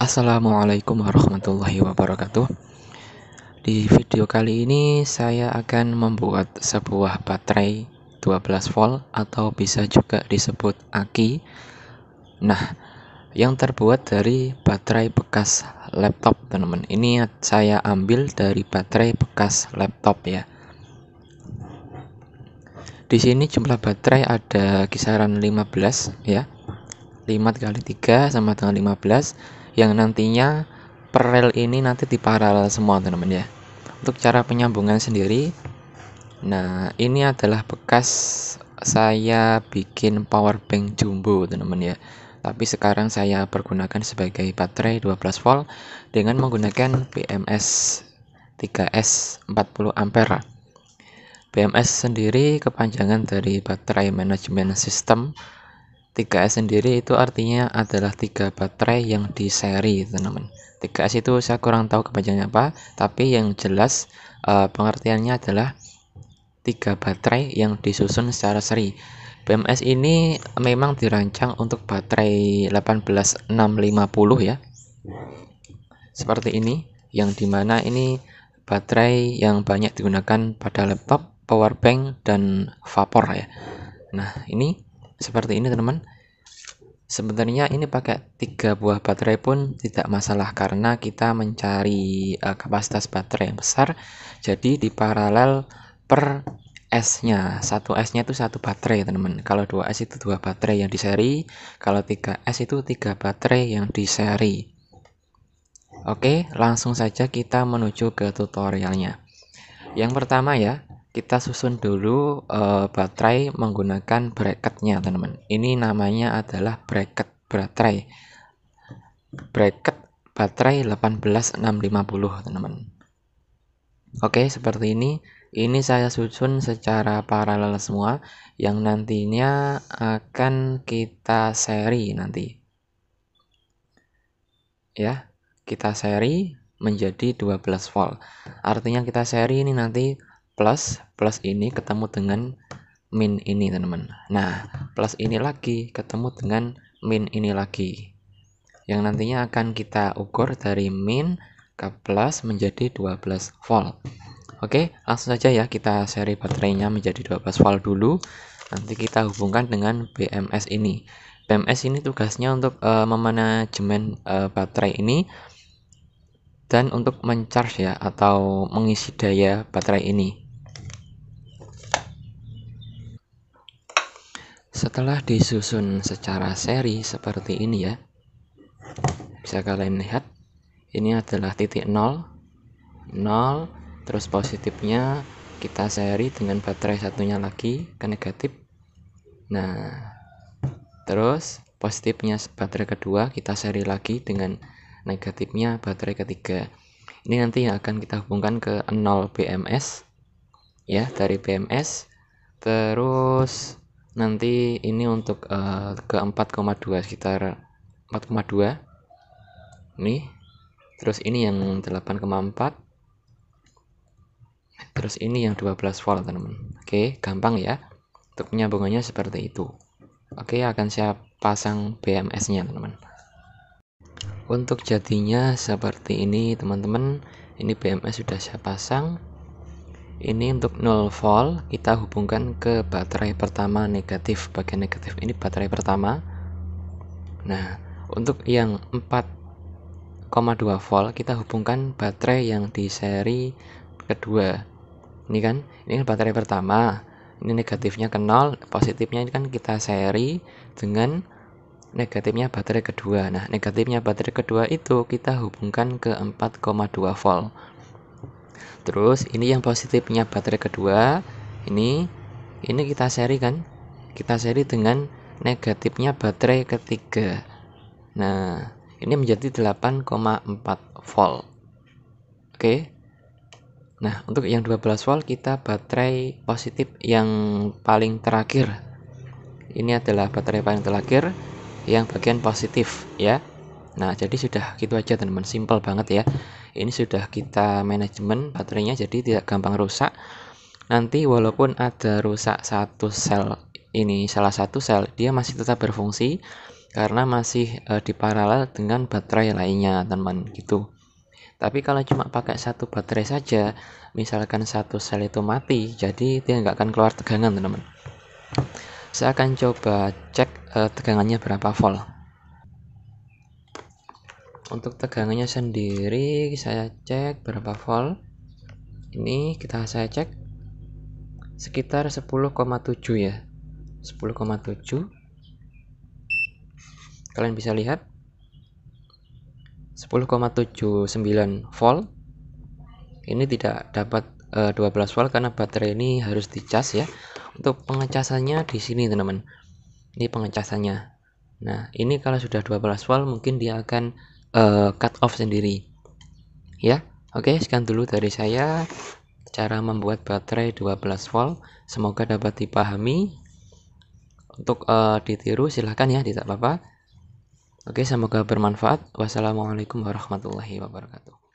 Assalamualaikum warahmatullahi wabarakatuh Di video kali ini saya akan membuat sebuah baterai 12 volt atau bisa juga disebut aki Nah yang terbuat dari baterai bekas laptop teman-teman Ini saya ambil dari baterai bekas laptop ya Di sini jumlah baterai ada kisaran 15 ya 5 kali 3 sama dengan 15 yang nantinya per rel ini nanti diparalel semua teman-teman ya untuk cara penyambungan sendiri nah ini adalah bekas saya bikin power bank jumbo teman-teman ya tapi sekarang saya pergunakan sebagai baterai 12 volt dengan menggunakan BMS 3S 40 ampere BMS sendiri kepanjangan dari baterai manajemen sistem 3S sendiri itu artinya adalah tiga baterai yang di seri teman-teman 3S itu saya kurang tahu kepanjangnya apa tapi yang jelas uh, pengertiannya adalah tiga baterai yang disusun secara seri BMS ini memang dirancang untuk baterai 18650 ya seperti ini yang dimana ini baterai yang banyak digunakan pada laptop, powerbank, dan vapor ya nah ini seperti ini teman-teman sebenarnya ini pakai tiga buah baterai pun tidak masalah karena kita mencari uh, kapasitas baterai yang besar jadi di paralel per S nya satu S nya itu satu baterai teman-teman kalau dua s itu dua baterai yang di seri kalau tiga s itu tiga baterai yang di seri Oke langsung saja kita menuju ke tutorialnya yang pertama ya kita susun dulu uh, baterai menggunakan bracketnya teman-teman ini namanya adalah bracket baterai bracket baterai 18650 teman-teman oke seperti ini ini saya susun secara paralel semua yang nantinya akan kita seri nanti ya kita seri menjadi 12 volt artinya kita seri ini nanti plus plus ini ketemu dengan min ini teman-teman nah plus ini lagi ketemu dengan min ini lagi yang nantinya akan kita ukur dari min ke plus menjadi 12 volt oke langsung saja ya kita seri baterainya menjadi 12 volt dulu nanti kita hubungkan dengan BMS ini BMS ini tugasnya untuk uh, memanajemen uh, baterai ini dan untuk mencharge ya atau mengisi daya baterai ini Setelah disusun secara seri seperti ini ya, bisa kalian lihat, ini adalah titik 0, 0, terus positifnya kita seri dengan baterai satunya lagi ke negatif. Nah, terus positifnya baterai kedua kita seri lagi dengan negatifnya baterai ketiga. Ini nanti yang akan kita hubungkan ke 0 BMS ya dari BMS terus nanti ini untuk uh, ke 4,2 sekitar 4,2 nih terus ini yang 8,4 terus ini yang 12 volt teman-teman oke gampang ya untuk penyambungannya seperti itu oke akan saya pasang BMS nya teman-teman untuk jadinya seperti ini teman-teman ini BMS sudah saya pasang ini untuk 0 volt kita hubungkan ke baterai pertama negatif bagian negatif ini baterai pertama nah untuk yang 4,2 volt kita hubungkan baterai yang di seri kedua ini kan ini baterai pertama ini negatifnya ke 0 positifnya ini kan kita seri dengan negatifnya baterai kedua nah negatifnya baterai kedua itu kita hubungkan ke 4,2 volt terus ini yang positifnya baterai kedua ini ini kita seri kan kita seri dengan negatifnya baterai ketiga nah ini menjadi 8,4 volt oke nah untuk yang 12 volt kita baterai positif yang paling terakhir ini adalah baterai paling terakhir yang bagian positif ya Nah, jadi sudah gitu aja teman-teman, simple banget ya ini sudah kita manajemen baterainya jadi tidak gampang rusak nanti walaupun ada rusak satu sel ini salah satu sel dia masih tetap berfungsi karena masih e, diparalel dengan baterai lainnya teman gitu tapi kalau cuma pakai satu baterai saja misalkan satu sel itu mati jadi dia nggak akan keluar tegangan teman-teman saya akan coba cek e, tegangannya berapa volt untuk tegangannya sendiri saya cek berapa volt ini kita saya cek sekitar 10,7 ya 10,7 kalian bisa lihat 10,79 volt ini tidak dapat e, eh, 12 volt karena baterai ini harus dicas ya untuk pengecasannya di sini teman-teman ini pengecasannya nah ini kalau sudah 12 volt mungkin dia akan Eh, cut off sendiri ya oke okay, sekian dulu dari saya cara membuat baterai 12 volt semoga dapat dipahami untuk uh, ditiru silahkan ya tidak apa-apa oke okay, semoga bermanfaat wassalamualaikum warahmatullahi wabarakatuh